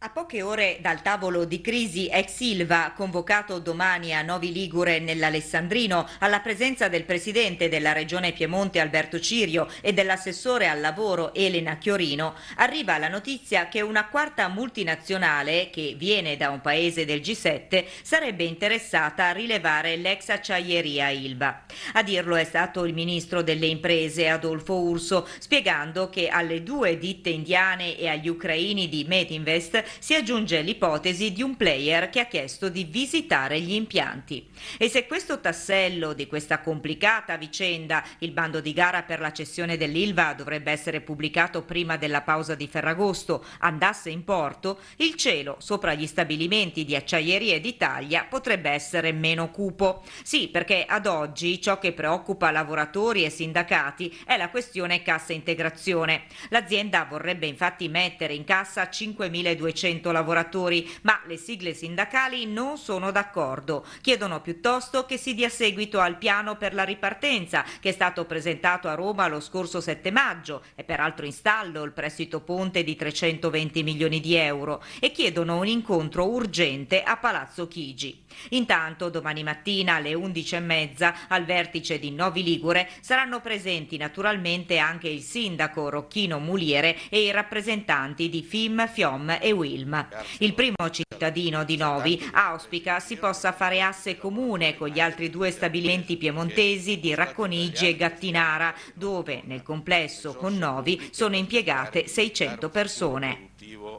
A poche ore dal tavolo di crisi ex Silva, convocato domani a Novi Ligure nell'Alessandrino, alla presenza del presidente della regione Piemonte Alberto Cirio e dell'assessore al lavoro Elena Chiorino, arriva la notizia che una quarta multinazionale, che viene da un paese del G7, sarebbe interessata a rilevare l'ex acciaieria Ilva. A dirlo è stato il ministro delle imprese Adolfo Urso, spiegando che alle due ditte indiane e agli ucraini di Medinvest si aggiunge l'ipotesi di un player che ha chiesto di visitare gli impianti. E se questo tassello di questa complicata vicenda, il bando di gara per la cessione dell'Ilva dovrebbe essere pubblicato prima della pausa di Ferragosto, andasse in porto, il cielo sopra gli stabilimenti di Acciaierie d'Italia potrebbe essere meno cupo. Sì, perché ad oggi ciò che preoccupa lavoratori e sindacati è la questione cassa integrazione. L'azienda vorrebbe infatti mettere in cassa 5.200 200 lavoratori, ma le sigle sindacali non sono d'accordo. Chiedono piuttosto che si dia seguito al piano per la ripartenza che è stato presentato a Roma lo scorso 7 maggio e peraltro in stallo il prestito ponte di 320 milioni di euro e chiedono un incontro urgente a Palazzo Chigi. Intanto domani mattina alle 11.30 al vertice di Novi Ligure saranno presenti naturalmente anche il sindaco Rocchino Muliere e i rappresentanti di FIM, FIOM e WILM. Il primo cittadino di Novi auspica si possa fare asse comune con gli altri due stabilimenti piemontesi di Racconigi e Gattinara dove nel complesso con Novi sono impiegate 600 persone.